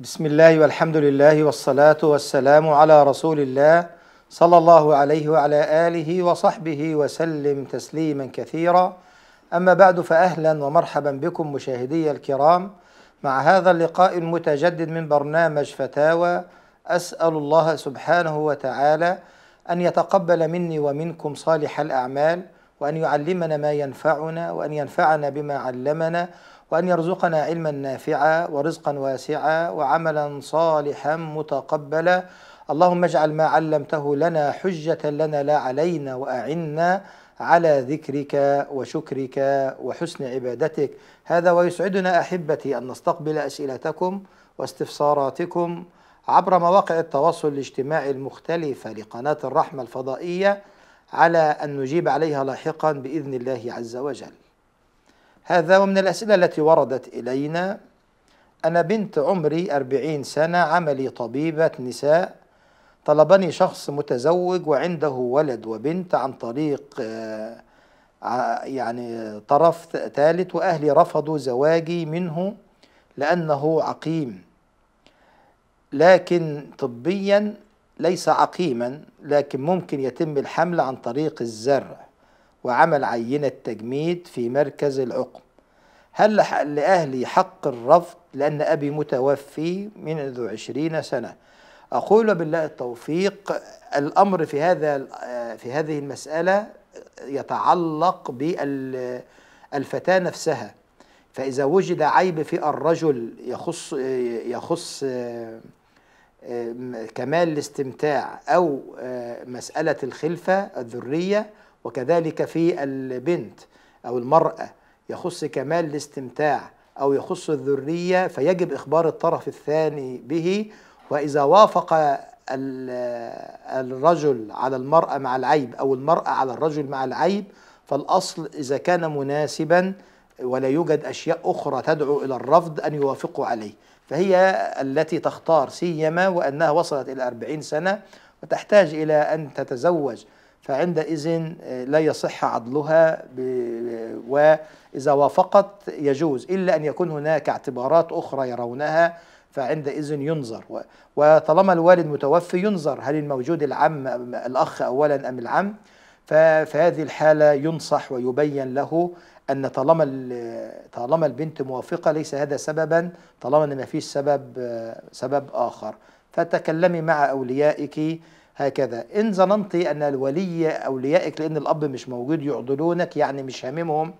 بسم الله والحمد لله والصلاة والسلام على رسول الله صلى الله عليه وعلى آله وصحبه وسلم تسليما كثيرا أما بعد فأهلا ومرحبا بكم مشاهدي الكرام مع هذا اللقاء المتجدد من برنامج فتاوى أسأل الله سبحانه وتعالى أن يتقبل مني ومنكم صالح الأعمال وأن يعلمنا ما ينفعنا وأن ينفعنا بما علمنا وأن يرزقنا علما نافعا ورزقا واسعا وعملا صالحا متقبلا اللهم اجعل ما علمته لنا حجة لنا لا علينا وأعنا على ذكرك وشكرك وحسن عبادتك هذا ويسعدنا أحبتي أن نستقبل أسئلتكم واستفساراتكم عبر مواقع التواصل الاجتماعي المختلفة لقناة الرحمة الفضائية على أن نجيب عليها لاحقا بإذن الله عز وجل هذا ومن الأسئلة التي وردت إلينا أنا بنت عمري أربعين سنة عملي طبيبة نساء طلبني شخص متزوج وعنده ولد وبنت عن طريق آه، يعني طرف ثالث وأهلي رفضوا زواجي منه لأنه عقيم لكن طبيا ليس عقيما لكن ممكن يتم الحمل عن طريق الزرع وعمل عينة تجميد في مركز العقم هل لأهلي حق الرفض لأن أبي متوفي منذ عشرين سنة أقول بالله التوفيق الأمر في هذا في هذه المسألة يتعلق بالفتاة نفسها فإذا وجد عيب في الرجل يخص يخص كمال الاستمتاع أو مسألة الخلفة الذرية وكذلك في البنت أو المرأة يخص كمال الاستمتاع أو يخص الذرية فيجب إخبار الطرف الثاني به وإذا وافق الرجل على المرأة مع العيب أو المرأة على الرجل مع العيب فالأصل إذا كان مناسبا ولا يوجد أشياء أخرى تدعو إلى الرفض أن يوافقوا عليه فهي التي تختار سيما وأنها وصلت إلى أربعين سنة وتحتاج إلى أن تتزوج فعندئذ آه، لا يصح عضلها وإذا وافقت يجوز إلا أن يكون هناك اعتبارات أخرى يرونها فعندئذ ينظر وطالما الوالد متوفي ينظر هل الموجود العم الأخ أولا أم العم ففي هذه الحالة ينصح ويبين له أن طالما طالما البنت موافقة ليس هذا سببا طالما أن ما فيش سبب آه، سبب آخر فتكلمي مع أوليائك هكذا إن ظننت أن الولي أوليائك لأن الأب مش موجود يعضلونك يعني مش هاممهم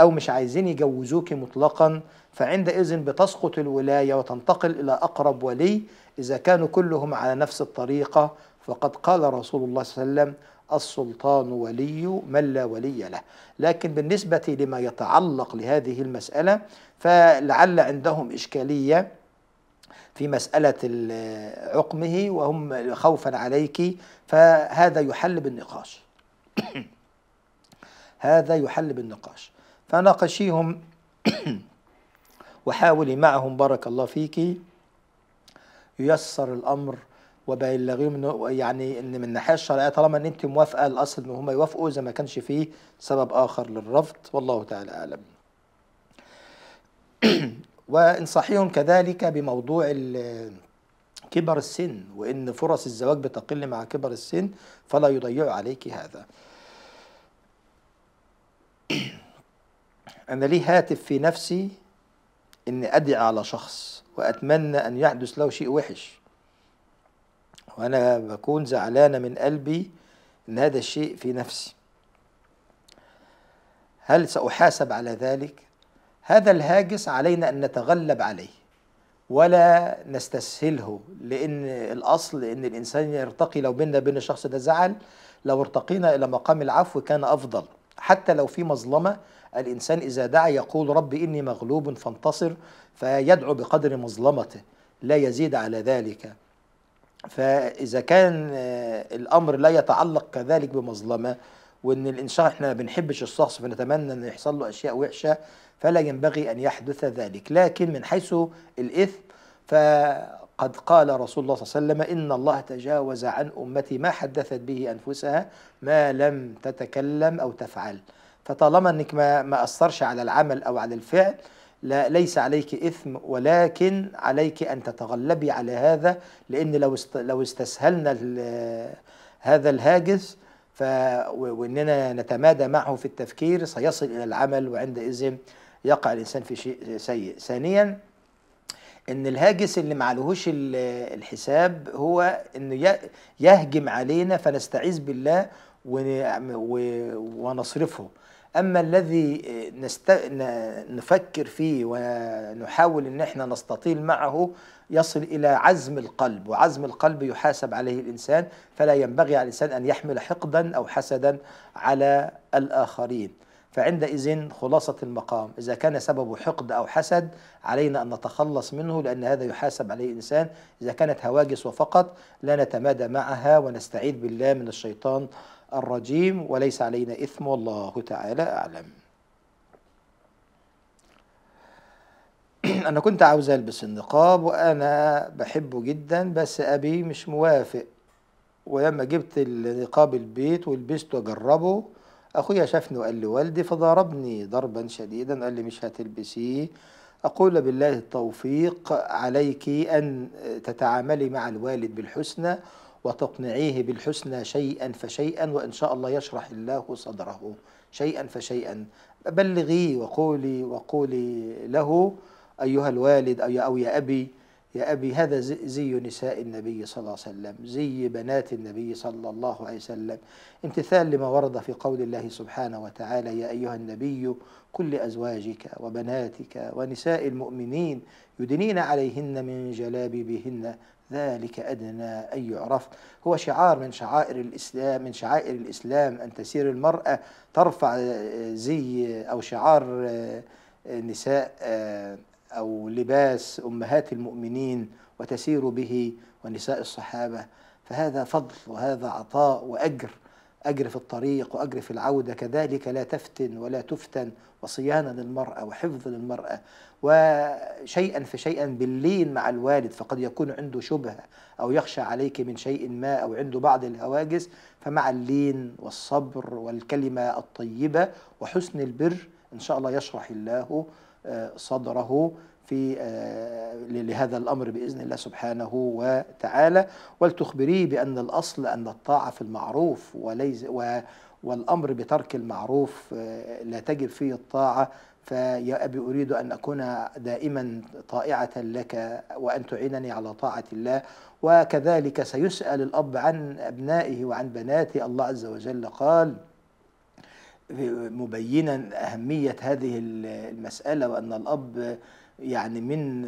أو مش عايزين يجوزوك مطلقا فعندئذ بتسقط الولاية وتنتقل إلى أقرب ولي إذا كانوا كلهم على نفس الطريقة فقد قال رسول الله صلى الله عليه وسلم السلطان ولي من لا ولي له لكن بالنسبة لما يتعلق لهذه المسألة فلعل عندهم إشكالية في مسألة عقمه وهم خوفا عليك فهذا يحل بالنقاش هذا يحل بالنقاش فناقشيهم وحاولي معهم بارك الله فيك ييسر الأمر وبيلغيهم يعني ان من الناحيه الشرعيه طالما ان انت موافقه الاصل ان هم يوافقوا اذا ما كانش فيه سبب اخر للرفض والله تعالى اعلم وانصحيهم كذلك بموضوع كبر السن وان فرص الزواج بتقل مع كبر السن فلا يضيع عليك هذا انا لي هاتف في نفسي اني ادعي على شخص واتمنى ان يحدث له شيء وحش وانا بكون زعلانه من قلبي ان هذا الشيء في نفسي هل ساحاسب على ذلك هذا الهاجس علينا ان نتغلب عليه ولا نستسهله لان الاصل ان الانسان يرتقي لو بيننا بين الشخص ده زعل لو ارتقينا الى مقام العفو كان افضل حتى لو في مظلمه الانسان اذا دعا يقول رب اني مغلوب فانتصر فيدعو بقدر مظلمته لا يزيد على ذلك فاذا كان آه، الامر لا يتعلق كذلك بمظلمه وان الانسان احنا ما بنحبش الشخص فنتمنى ان يحصل له اشياء وحشه فلا ينبغي ان يحدث ذلك لكن من حيث الاثم فقد قال رسول الله صلى الله عليه وسلم ان الله تجاوز عن امتي ما حدثت به انفسها ما لم تتكلم او تفعل فطالما انك ما ما اثرش على العمل او على الفعل لا ليس عليك اثم ولكن عليك ان تتغلبي على هذا لان لو است لو استسهلنا هذا الهاجس ف واننا نتمادى معه في التفكير سيصل الى العمل وعندئذ يقع الانسان في شيء سيء ثانيا ان الهاجس اللي معلهوش الحساب هو انه يهجم علينا فنستعيذ بالله ونصرفه اما الذي نفكر فيه ونحاول ان احنا نستطيل معه يصل إلى عزم القلب وعزم القلب يحاسب عليه الإنسان فلا ينبغي على الإنسان أن يحمل حقدا أو حسدا على الآخرين فعندئذ خلاصة المقام إذا كان سبب حقد أو حسد علينا أن نتخلص منه لأن هذا يحاسب عليه الإنسان إذا كانت هواجس وفقط لا نتمادى معها ونستعيذ بالله من الشيطان الرجيم وليس علينا إثم والله تعالى أعلم انا كنت عاوز البس النقاب وانا بحبه جدا بس ابي مش موافق ولما جبت النقاب البيت ولبسته اجربه اخويا شافني وقال لي والدي فضربني ضربا شديدا قال لي مش هتلبسيه اقول بالله التوفيق عليك ان تتعاملي مع الوالد بالحسنى وتقنعيه بالحسنى شيئا فشيئا وان شاء الله يشرح الله صدره شيئا فشيئا بلغيه وقولي وقولي له أيها الوالد أو يا أبي يا أبي هذا زي نساء النبي صلى الله عليه وسلم زي بنات النبي صلى الله عليه وسلم امتثال لما ورد في قول الله سبحانه وتعالى يا أيها النبي كل أزواجك وبناتك ونساء المؤمنين يدنين عليهن من جلابيبهن ذلك أدنى أن يعرف هو شعار من شعائر الإسلام من شعائر الإسلام أن تسير المرأة ترفع زي أو شعار آه، نساء آه، أو لباس أمهات المؤمنين وتسير به ونساء الصحابة فهذا فضل وهذا عطاء وأجر أجر في الطريق وأجر في العودة كذلك لا تفتن ولا تفتن وصيانة للمرأة وحفظ للمرأة وشيئا فشيئا باللين مع الوالد فقد يكون عنده شبهة أو يخشى عليك من شيء ما أو عنده بعض الهواجس فمع اللين والصبر والكلمة الطيبة وحسن البر إن شاء الله يشرح الله صدره في آه، لهذا الأمر بإذن الله سبحانه وتعالى ولتخبريه بأن الأصل أن الطاعة في المعروف وليس والأمر بترك المعروف آه، لا تجب فيه الطاعة فيا أبي أريد أن أكون دائما طائعة لك وأن تعينني على طاعة الله وكذلك سيسأل الأب عن أبنائه وعن بناته الله عز وجل قال مبينا أهمية هذه المسألة وأن الأب يعني من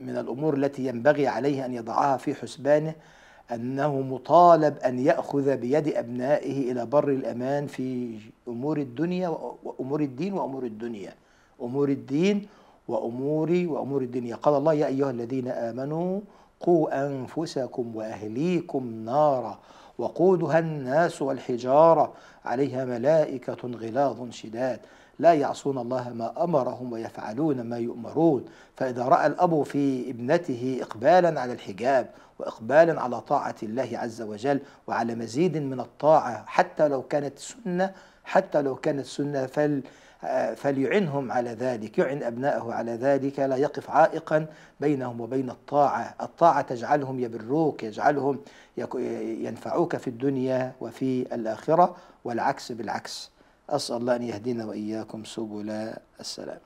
من الأمور التي ينبغي عليه أن يضعها في حسبانه أنه مطالب أن يأخذ بيد أبنائه إلى بر الأمان في أمور الدنيا وأمور الدين وأمور الدنيا أمور الدين وأمور وأمور الدنيا قال الله يا أيها الذين آمنوا قوا أنفسكم وأهليكم نارا وقودها الناس والحجارة عليها ملائكة غلاظ شداد لا يعصون الله ما أمرهم ويفعلون ما يؤمرون فإذا رأى الأب في ابنته إقبالا على الحجاب وإقبالا على طاعة الله عز وجل وعلى مزيد من الطاعة حتى لو كانت سنة حتى لو كانت سنة فل فليعنهم على ذلك يعن أبنائه على ذلك لا يقف عائقا بينهم وبين الطاعة الطاعة تجعلهم يبروك يجعلهم ينفعوك في الدنيا وفي الآخرة والعكس بالعكس أسأل الله أن يهدينا وإياكم سبل السلام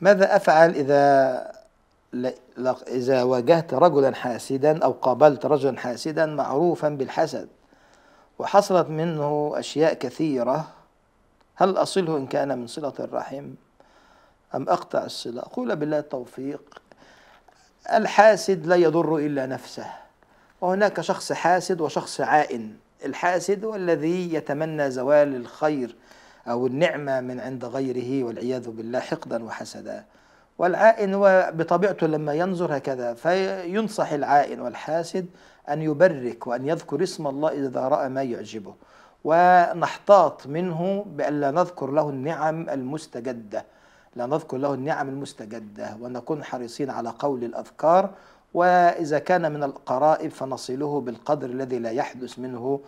ماذا أفعل إذا إذا واجهت رجلا حاسدا أو قابلت رجلا حاسدا معروفا بالحسد وحصلت منه أشياء كثيرة هل أصله إن كان من صلة الرحم أم أقطع الصلة قول بالله التوفيق الحاسد لا يضر إلا نفسه وهناك شخص حاسد وشخص عائن الحاسد هو الذي يتمنى زوال الخير أو النعمة من عند غيره والعياذ بالله حقدا وحسدا والعائن هو بطبيعته لما ينظر هكذا فينصح العائن والحاسد أن يبرك وأن يذكر اسم الله إذا رأى ما يعجبه ونحتاط منه بأن لا نذكر له النعم المستجدة لا نذكر له النعم المستجدة ونكون حريصين على قول الأذكار وإذا كان من القرائب فنصله بالقدر الذي لا يحدث منه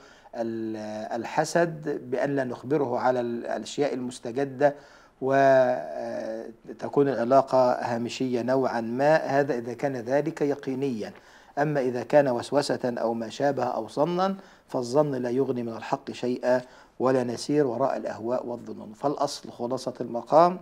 الحسد بأن لا نخبره على الأشياء المستجدة وتكون العلاقة هامشية نوعا ما هذا إذا كان ذلك يقينيا أما إذا كان وسوسة أو ما شابه أو ظنا فالظن لا يغني من الحق شيئا ولا نسير وراء الأهواء والظنون فالأصل خلاصة المقام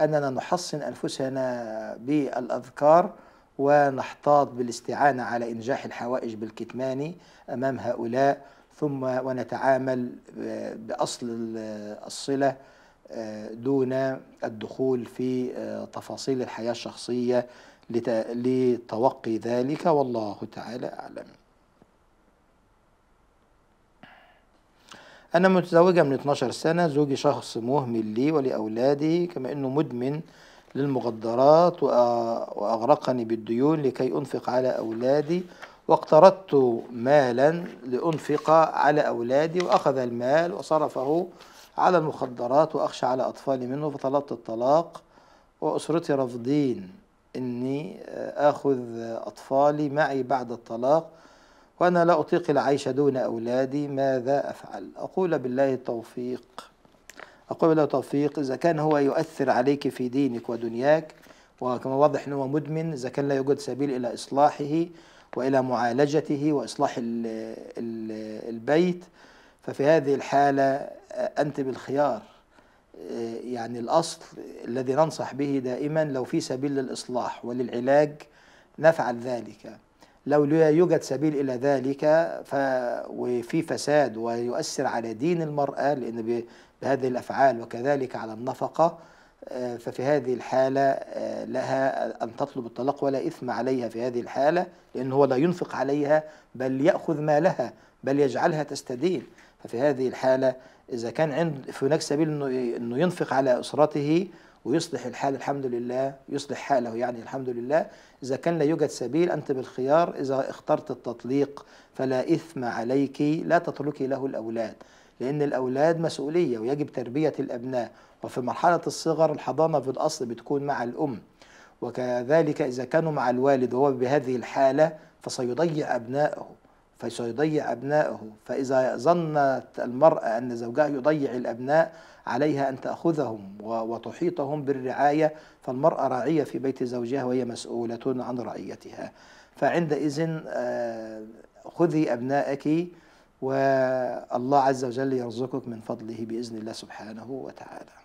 أننا نحصن أنفسنا بالأذكار ونحتاط بالاستعانة على إنجاح الحوائج بالكتمان أمام هؤلاء ثم ونتعامل بأصل الصلة دون الدخول في آه، تفاصيل الحياة الشخصية لتوقي ذلك والله تعالى أعلم أنا متزوجة من 12 سنة زوجي شخص مهمل لي ولأولادي كما أنه مدمن للمخدرات وأغرقني بالديون لكي أنفق على أولادي واقترضت مالا لأنفق على أولادي وأخذ المال وصرفه على المخدرات وأخشى على أطفالي منه فطلبت الطلاق وأسرتي رافضين إني آه، آخذ أطفالي معي بعد الطلاق وأنا لا أطيق العيش دون أولادي ماذا أفعل أقول بالله التوفيق أقول بالله التوفيق إذا كان هو يؤثر عليك في دينك ودنياك وكما واضح أنه مدمن إذا كان لا يوجد سبيل إلى إصلاحه وإلى معالجته وإصلاح البيت ففي هذه الحالة آه، أنت بالخيار آه، يعني الأصل الذي ننصح به دائما لو في سبيل للإصلاح وللعلاج نفعل ذلك لو لا يوجد سبيل إلى ذلك ف... وفي فساد ويؤثر على دين المرأة لأن ب... بهذه الأفعال وكذلك على النفقة آه، ففي هذه الحالة لها أن تطلب الطلاق ولا إثم عليها في هذه الحالة لأن هو لا ينفق عليها بل يأخذ مالها بل يجعلها تستدين ففي هذه الحالة إذا كان عند في هناك سبيل إنه ينفق على أسرته ويصلح الحال الحمد لله يصلح حاله يعني الحمد لله إذا كان لا يوجد سبيل أنت بالخيار إذا اخترت التطليق فلا إثم عليك لا تتركي له الأولاد لأن الأولاد مسؤولية ويجب تربية الأبناء وفي مرحلة الصغر الحضانة في الأصل بتكون مع الأم وكذلك إذا كانوا مع الوالد وهو بهذه الحالة فسيضيع أبنائه فسيضيع أبنائه فإذا ظنت المرأة أن زوجها يضيع الأبناء عليها أن تأخذهم وتحيطهم بالرعاية فالمرأة راعية في بيت زوجها وهي مسؤولة عن رعيتها فعندئذ آه، خذي أبنائك والله عز وجل يرزقك من فضله بإذن الله سبحانه وتعالى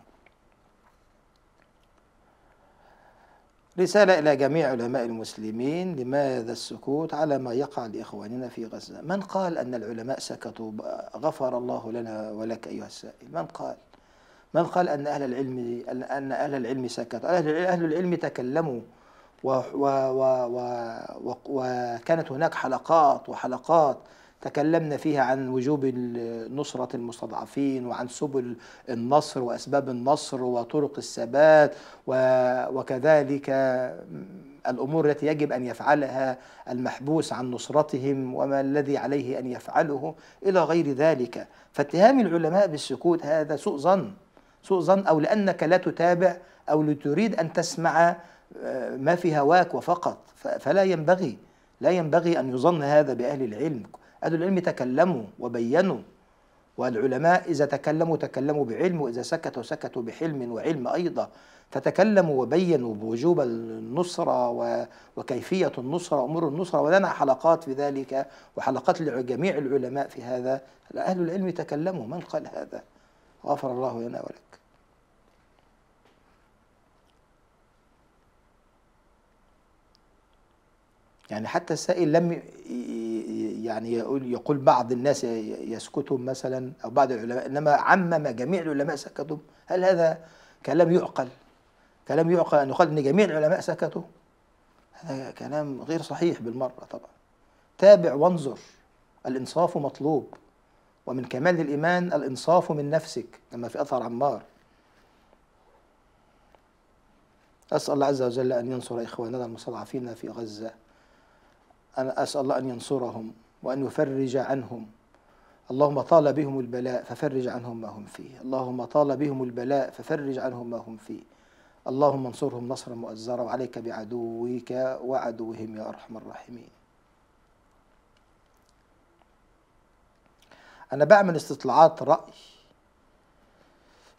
رسالة إلى جميع علماء المسلمين لماذا السكوت على ما يقع لإخواننا في غزة من قال أن العلماء سكتوا غفر الله لنا ولك أيها السائل من قال من قال أن أهل العلم أن أهل العلم سكتوا أهل العلم تكلموا و و وكانت هناك حلقات وحلقات تكلمنا فيها عن وجوب نصرة المستضعفين وعن سبل النصر وأسباب النصر وطرق الثبات وكذلك الأمور التي يجب أن يفعلها المحبوس عن نصرتهم وما الذي عليه أن يفعله إلى غير ذلك فاتهام العلماء بالسكوت هذا سوء ظن سوء ظن أو لأنك لا تتابع أو لتريد أن تسمع آه، ما في هواك وفقط فلا ينبغي لا ينبغي أن يظن هذا بأهل العلم أهل العلم تكلموا وبينوا والعلماء إذا تكلموا تكلموا بعلم وإذا سكتوا سكتوا بحلم وعلم أيضا فتكلموا وبينوا بوجوب النصرة وكيفية النصرة أمور النصرة ولنا حلقات في ذلك وحلقات لجميع العلماء في هذا أهل العلم تكلموا من قال هذا غفر الله لنا ولك يعني حتى السائل لم يعني يقول يقول بعض الناس يسكتهم مثلا او بعض العلماء انما عمم جميع العلماء سكتهم هل هذا كلام يعقل كلام يعقل ان يقال ان جميع العلماء سكتوا هذا كلام غير صحيح بالمره طبعا تابع وانظر الانصاف مطلوب ومن كمال الايمان الانصاف من نفسك كما في اثر عمار أسأل الله عز وجل أن ينصر إخواننا المستضعفين في غزة أنا أسأل الله أن ينصرهم وأن يفرج عنهم اللهم طال بهم البلاء ففرج عنهم ما هم فيه اللهم طال بهم البلاء ففرج عنهم ما هم فيه اللهم انصرهم نصرا مؤزرا وعليك بعدوك وعدوهم يا أرحم الراحمين أنا بعمل استطلاعات رأي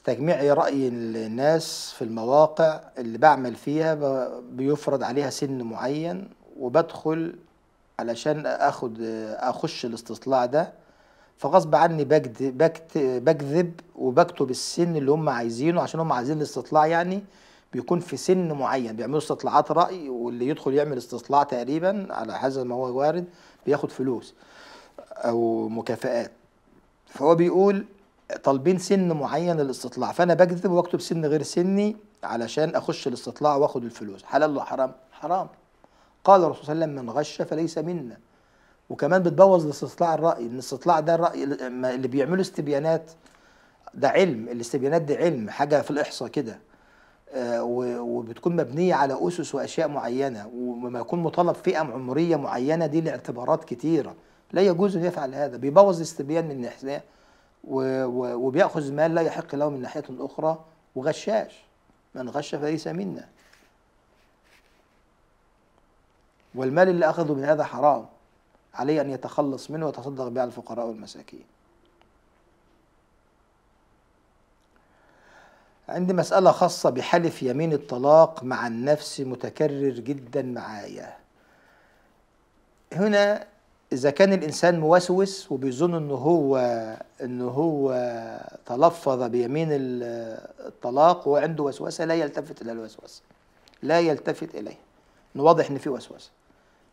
تجميع رأي الناس في المواقع اللي بعمل فيها بيفرض عليها سن معين وبدخل علشان اخد اخش الاستطلاع ده فغصب عني بكذب بكذب وبكتب السن اللي هم عايزينه عشان هم عايزين الاستطلاع يعني بيكون في سن معين بيعملوا استطلاعات رأي واللي يدخل يعمل استطلاع تقريبا على حسب ما هو وارد بياخد فلوس او مكافآت فهو بيقول طالبين سن معين للاستطلاع فانا بكذب واكتب سن غير سني علشان اخش الاستطلاع واخد الفلوس حلال ولا حرام حرام قال الرسول صلى الله عليه وسلم من غش فليس منا وكمان بتبوظ الاستطلاع الراي ان الاستطلاع ده الراي اللي بيعملوا استبيانات ده علم الاستبيانات دي علم حاجه في الاحصاء كده آه، وبتكون مبنيه على اسس واشياء معينه وما يكون مطالب فئه عمريه معينه دي لاعتبارات كتيره لا يجوز ان يفعل هذا بيبوظ الاستبيان من ناحيه وبياخذ مال لا يحق له من ناحيه اخرى وغشاش من غش فليس منا والمال اللي أخذه من هذا حرام عليه أن يتخلص منه ويتصدق به على الفقراء والمساكين عندي مسألة خاصة بحلف يمين الطلاق مع النفس متكرر جدا معايا هنا إذا كان الإنسان موسوس وبيظن إن هو إن هو تلفظ بيمين الطلاق وعنده وسوسة لا يلتفت إلى الوسوسة لا يلتفت إليه إن واضح إن في وسوسة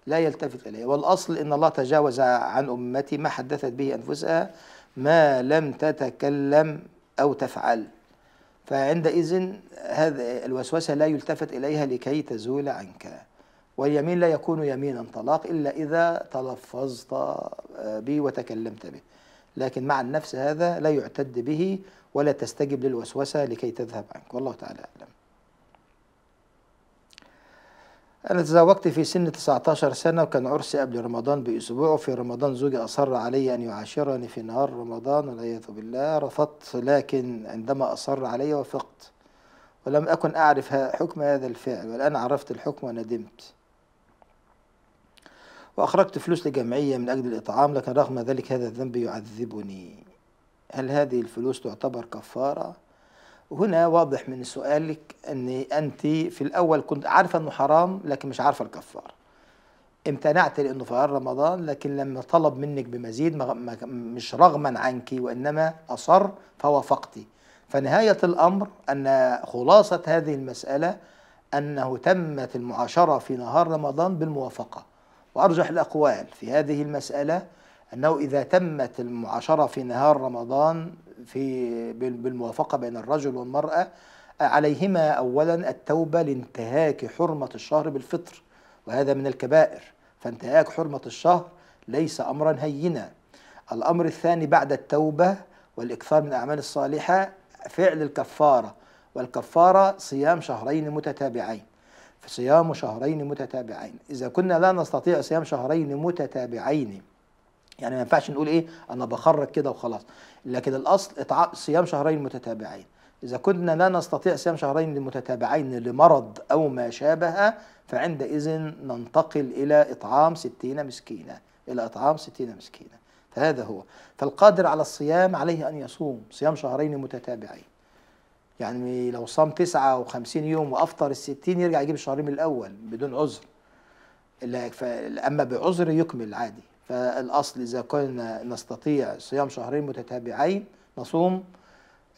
لا يلتفت إليه والأصل أن الله تجاوز عن أمتي ما حدثت به أنفسها ما لم تتكلم أو تفعل فعندئذ هذا الوسوسة لا يلتفت إليها لكي تزول عنك واليمين لا يكون يمينا طلاق إلا إذا تلفظت آه، به وتكلمت به لكن مع النفس هذا لا يعتد به ولا تستجب للوسوسة لكي تذهب عنك والله تعالى أعلم أنا تزوجت في سن 19 سنة وكان عرسي قبل رمضان بأسبوع وفي رمضان زوجي أصر علي أن يعاشرني في نهار رمضان والعياذ بالله رفضت لكن عندما أصر علي وافقت ولم أكن أعرف حكم هذا الفعل والآن عرفت الحكم وندمت وأخرجت فلوس لجمعية من أجل الإطعام لكن رغم ذلك هذا الذنب يعذبني هل هذه الفلوس تعتبر كفارة؟ هنا واضح من سؤالك ان انت في الاول كنت عارفه انه حرام لكن مش عارفه الكفاره امتنعت لانه في رمضان لكن لما طلب منك بمزيد مش رغما عنك وانما اصر فوافقتي فنهايه الامر ان خلاصه هذه المساله انه تمت المعاشره في نهار رمضان بالموافقه وارجح الاقوال في هذه المساله انه اذا تمت المعاشره في نهار رمضان في بالموافقة بين الرجل والمرأة عليهما أولا التوبة لانتهاك حرمة الشهر بالفطر وهذا من الكبائر فانتهاك حرمة الشهر ليس أمرا هينا الأمر الثاني بعد التوبة والإكثار من الأعمال الصالحة فعل الكفارة والكفارة صيام شهرين متتابعين فصيام شهرين متتابعين إذا كنا لا نستطيع صيام شهرين متتابعين يعني ما ينفعش نقول ايه انا بخرج كده وخلاص لكن الاصل صيام شهرين متتابعين اذا كنا لا نستطيع صيام شهرين متتابعين لمرض او ما شابه فعندئذ ننتقل الى اطعام ستين مسكينة الى اطعام ستين مسكينة فهذا هو فالقادر على الصيام عليه ان يصوم صيام شهرين متتابعين يعني لو صام تسعة وخمسين يوم وأفطر الستين يرجع يجيب الشهرين الأول بدون عذر أما بعذر يكمل عادي فالأصل إذا كنا نستطيع صيام شهرين متتابعين نصوم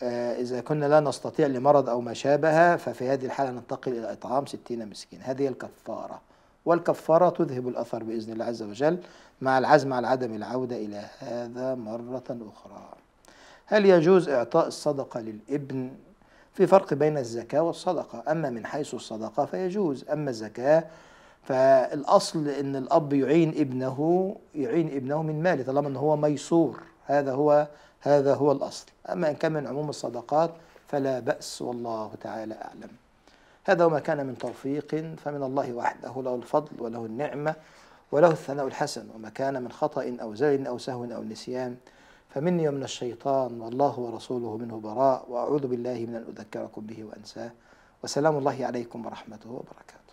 آه، إذا كنا لا نستطيع لمرض أو ما شابه ففي هذه الحالة ننتقل إلى إطعام ستين مسكين هذه الكفارة والكفارة تذهب الأثر بإذن الله عز وجل مع العزم على عدم العودة إلى هذا مرة أخرى هل يجوز إعطاء الصدقة للابن في فرق بين الزكاة والصدقة أما من حيث الصدقة فيجوز أما الزكاة فالاصل ان الاب يعين ابنه يعين ابنه من ماله طالما ان هو ميسور هذا هو هذا هو الاصل اما ان كان من عموم الصدقات فلا باس والله تعالى اعلم هذا وما كان من توفيق فمن الله وحده له الفضل وله النعمه وله الثناء الحسن وما كان من خطا او زلل او سهو او نسيان فمني ومن الشيطان والله ورسوله منه براء واعوذ بالله من ان اذكركم به وانساه وسلام الله عليكم ورحمته وبركاته